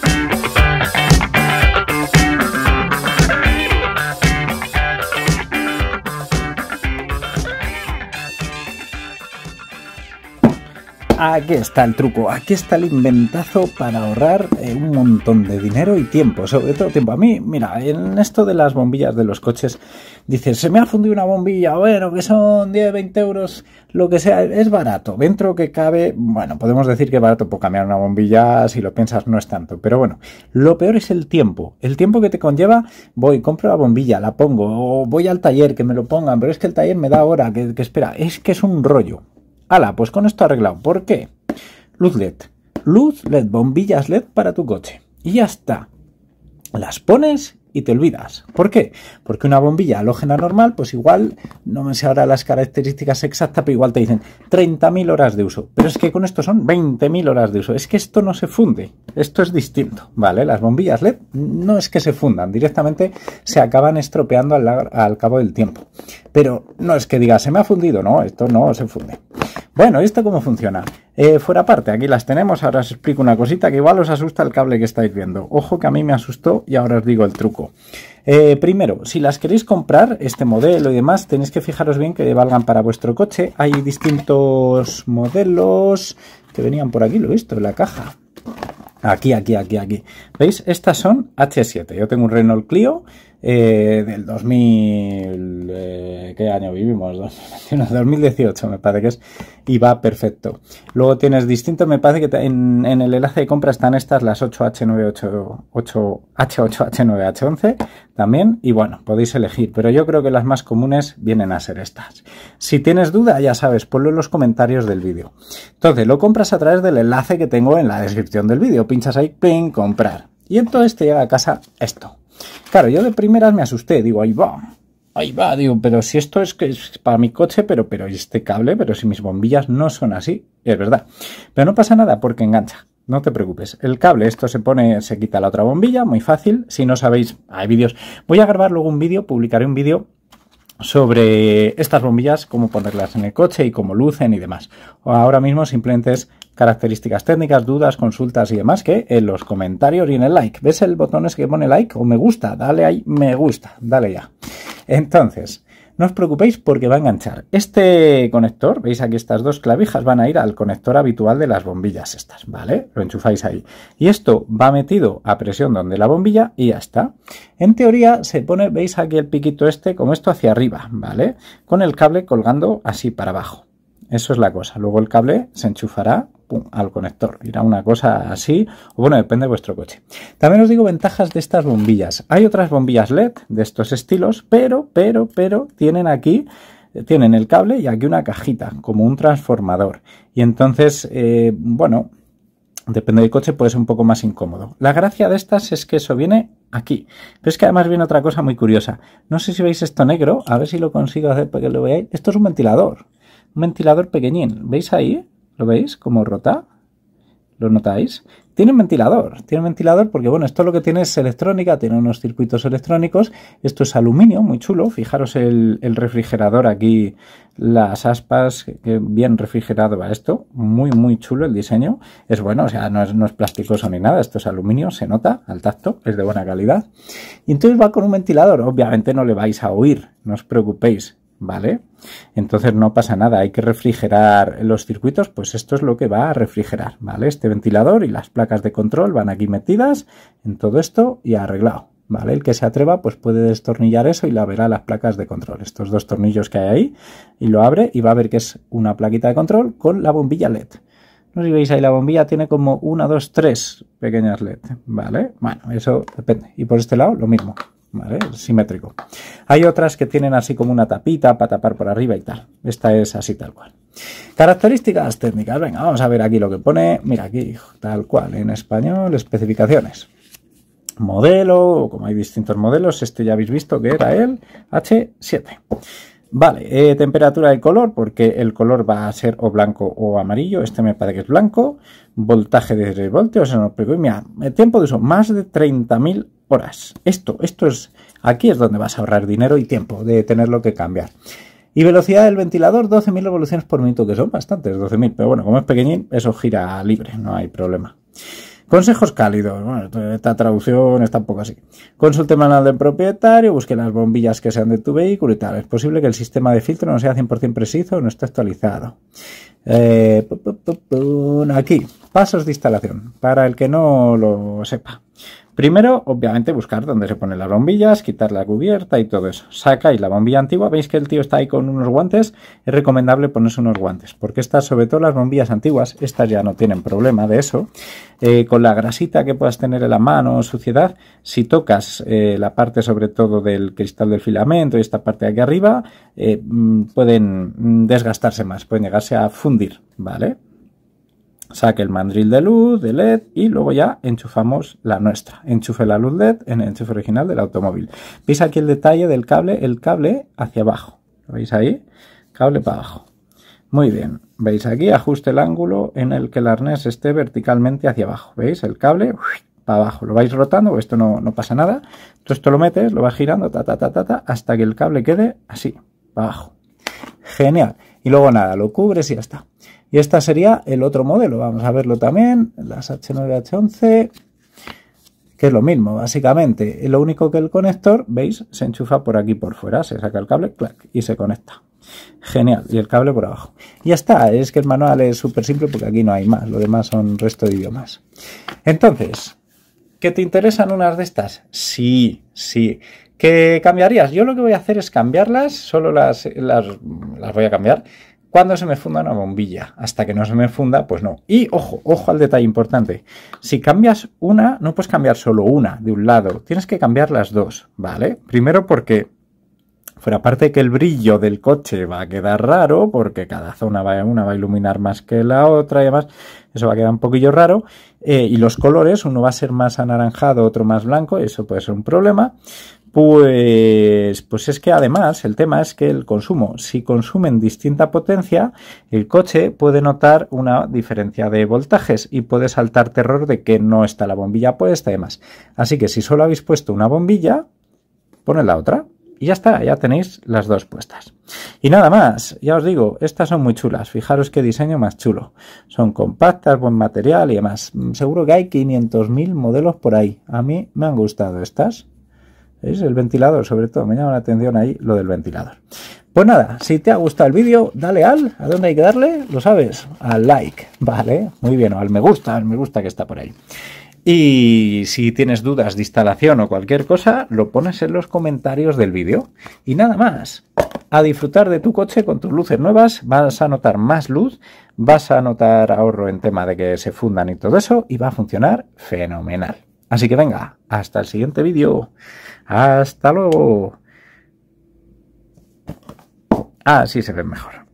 Thank you. Aquí está el truco, aquí está el inventazo para ahorrar eh, un montón de dinero y tiempo, sobre todo tiempo. A mí, mira, en esto de las bombillas de los coches, dices, se me ha fundido una bombilla, bueno, que son 10, 20 euros, lo que sea, es barato. Dentro que cabe, bueno, podemos decir que es barato por cambiar una bombilla, si lo piensas no es tanto, pero bueno, lo peor es el tiempo. El tiempo que te conlleva, voy, compro la bombilla, la pongo, o voy al taller que me lo pongan, pero es que el taller me da hora, que espera, es que es un rollo. Ala, pues con esto arreglado. ¿Por qué? Luz LED. Luz LED, bombillas LED para tu coche. Y ya está. Las pones y te olvidas. ¿Por qué? Porque una bombilla halógena normal, pues igual, no me sé ahora las características exactas, pero igual te dicen 30.000 horas de uso. Pero es que con esto son 20.000 horas de uso. Es que esto no se funde. Esto es distinto, ¿vale? Las bombillas LED no es que se fundan, directamente se acaban estropeando al, al cabo del tiempo. Pero no es que diga, se me ha fundido, no, esto no se funde. Bueno, ¿esto cómo funciona? Eh, fuera parte, aquí las tenemos, ahora os explico una cosita que igual os asusta el cable que estáis viendo. Ojo que a mí me asustó y ahora os digo el truco. Eh, primero, si las queréis comprar, este modelo y demás, tenéis que fijaros bien que valgan para vuestro coche. Hay distintos modelos que venían por aquí, lo he visto, en la caja. Aquí, aquí, aquí, aquí. ¿Veis? Estas son H7. Yo tengo un Renault Clio eh, del 2000, eh, ¿qué año vivimos? 2018 me parece que es, y va perfecto. Luego tienes distintos, me parece que en, el enlace de compra están estas las 8 h 988 h 8 h 9 h 11 también, y bueno, podéis elegir, pero yo creo que las más comunes vienen a ser estas. Si tienes duda, ya sabes, ponlo en los comentarios del vídeo. Entonces, lo compras a través del enlace que tengo en la descripción del vídeo, pinchas ahí, ping, comprar. Y entonces te llega a casa esto. Claro, yo de primeras me asusté, digo, ahí va, ahí va, digo, pero si esto es que es para mi coche, pero, pero este cable, pero si mis bombillas no son así, es verdad. Pero no pasa nada porque engancha. No te preocupes, el cable, esto se pone, se quita la otra bombilla, muy fácil. Si no sabéis, hay vídeos. Voy a grabar luego un vídeo, publicaré un vídeo sobre estas bombillas, cómo ponerlas en el coche y cómo lucen y demás. Ahora mismo simplemente es características técnicas, dudas, consultas y demás que en los comentarios y en el like. ¿Ves el botón es que pone like o me gusta? Dale ahí, me gusta, dale ya. Entonces, no os preocupéis porque va a enganchar. Este conector, veis aquí estas dos clavijas, van a ir al conector habitual de las bombillas estas, ¿vale? Lo enchufáis ahí. Y esto va metido a presión donde la bombilla y ya está. En teoría se pone, veis aquí el piquito este, como esto hacia arriba, ¿vale? Con el cable colgando así para abajo. Eso es la cosa. Luego el cable se enchufará al conector. Irá una cosa así, o bueno, depende de vuestro coche. También os digo ventajas de estas bombillas. Hay otras bombillas LED de estos estilos, pero, pero, pero tienen aquí tienen el cable y aquí una cajita, como un transformador. Y entonces, eh, bueno, depende del coche, puede ser un poco más incómodo. La gracia de estas es que eso viene aquí. Pero es que además viene otra cosa muy curiosa. No sé si veis esto negro, a ver si lo consigo hacer para que lo veáis. Esto es un ventilador ventilador pequeñín. ¿Veis ahí? ¿Lo veis? ¿Cómo rota? ¿Lo notáis? Tiene un ventilador, tiene un ventilador porque, bueno, esto lo que tiene es electrónica, tiene unos circuitos electrónicos, esto es aluminio, muy chulo, fijaros el, refrigerador aquí, las aspas, que bien refrigerado va esto, muy, muy chulo el diseño, es bueno, o sea, no es, no es ni nada, esto es aluminio, se nota al tacto, es de buena calidad, y entonces va con un ventilador, obviamente no le vais a oír, no os preocupéis, ¿vale? Entonces no pasa nada, hay que refrigerar los circuitos, pues esto es lo que va a refrigerar, ¿vale? Este ventilador y las placas de control van aquí metidas en todo esto y arreglado, ¿vale? El que se atreva pues puede destornillar eso y la verá las placas de control, estos dos tornillos que hay ahí, y lo abre y va a ver que es una plaquita de control con la bombilla LED. No si veis ahí la bombilla, tiene como una, dos, tres pequeñas LED, ¿vale? Bueno, eso depende. Y por este lado lo mismo, ¿vale? Simétrico. Hay otras que tienen así como una tapita para tapar por arriba y tal. Esta es así tal cual. Características técnicas. Venga, vamos a ver aquí lo que pone. Mira aquí, tal cual, en español, especificaciones. Modelo, como hay distintos modelos, este ya habéis visto que era el H7. Vale, eh, temperatura de color, porque el color va a ser o blanco o amarillo. Este me parece que es blanco. Voltaje de 3 voltios, el mira, tiempo de uso, más de 30.000 horas. Esto, esto es, aquí es donde vas a ahorrar dinero y tiempo de tenerlo que cambiar. Y velocidad del ventilador, 12.000 revoluciones por minuto, que son bastantes, 12.000, pero bueno, como es pequeñín, eso gira libre, no hay problema. Consejos cálidos. Bueno, esta traducción está un poco así. Consulte manual del propietario, busque las bombillas que sean de tu vehículo y tal. Es posible que el sistema de filtro no sea 100% preciso o no esté actualizado. Eh, aquí, pasos de instalación, para el que no lo sepa. Primero, obviamente, buscar dónde se ponen las bombillas, quitar la cubierta y todo eso. Sacáis la bombilla antigua, veis que el tío está ahí con unos guantes, es recomendable ponerse unos guantes, porque estas, sobre todo las bombillas antiguas, estas ya no tienen problema de eso. Eh, con la grasita que puedas tener en la mano o suciedad, si tocas eh, la parte sobre todo del cristal del filamento y esta parte de aquí arriba, eh, mm, pueden mm, desgastarse más, pueden llegarse a fundir, ¿vale? saque el mandril de luz, de LED y luego ya enchufamos la nuestra. Enchufe la luz LED en el enchufe original del automóvil. ¿Veis aquí el detalle del cable? El cable hacia abajo. ¿Lo veis ahí? Cable para abajo. Muy bien. ¿Veis aquí? Ajuste el ángulo en el que el arnés esté verticalmente hacia abajo. ¿Veis? El cable para abajo. Lo vais rotando, esto no, no pasa nada. Tú esto lo metes, lo vas girando, ta, ta, ta, ta, hasta que el cable quede así, para abajo. Genial. Y luego nada, lo cubres y ya está. Y esta sería el otro modelo. Vamos a verlo también, las H9H11, que es lo mismo, básicamente. Lo único que el conector, veis, se enchufa por aquí por fuera, se saca el cable, clac, y se conecta. Genial, y el cable por abajo. Y ya está, es que el manual es súper simple porque aquí no hay más, lo demás son resto de idiomas. Entonces, ¿qué te interesan unas de estas? Sí, sí. ¿Qué cambiarías? Yo lo que voy a hacer es cambiarlas, solo las voy a cambiar, cuando se me funda una bombilla? Hasta que no se me funda, pues no. Y ojo, ojo al detalle importante. Si cambias una, no puedes cambiar solo una de un lado, tienes que cambiar las dos, ¿vale? Primero porque, fuera aparte que el brillo del coche va a quedar raro, porque cada zona va, una va a iluminar más que la otra y además eso va a quedar un poquillo raro. Eh, y los colores, uno va a ser más anaranjado, otro más blanco, eso puede ser un problema. Pues, pues es que además el tema es que el consumo, si consumen distinta potencia, el coche puede notar una diferencia de voltajes y puede saltar terror de que no está la bombilla puesta y demás. Así que si solo habéis puesto una bombilla, poned la otra y ya está, ya tenéis las dos puestas. Y nada más, ya os digo, estas son muy chulas, fijaros qué diseño más chulo. Son compactas, buen material y demás. Mm, seguro que hay 500.000 modelos por ahí. A mí me han gustado estas. Es El ventilador, sobre todo. Me llama la atención ahí lo del ventilador. Pues nada, si te ha gustado el vídeo, dale al. ¿A dónde hay que darle? Lo sabes, al like. Vale, muy bien, o al me gusta, al me gusta que está por ahí. Y si tienes dudas de instalación o cualquier cosa, lo pones en los comentarios del vídeo. Y nada más, a disfrutar de tu coche con tus luces nuevas, vas a notar más luz, vas a notar ahorro en tema de que se fundan y todo eso, y va a funcionar fenomenal. Así que venga, hasta el siguiente vídeo. Hasta luego. Así ah, se ve mejor.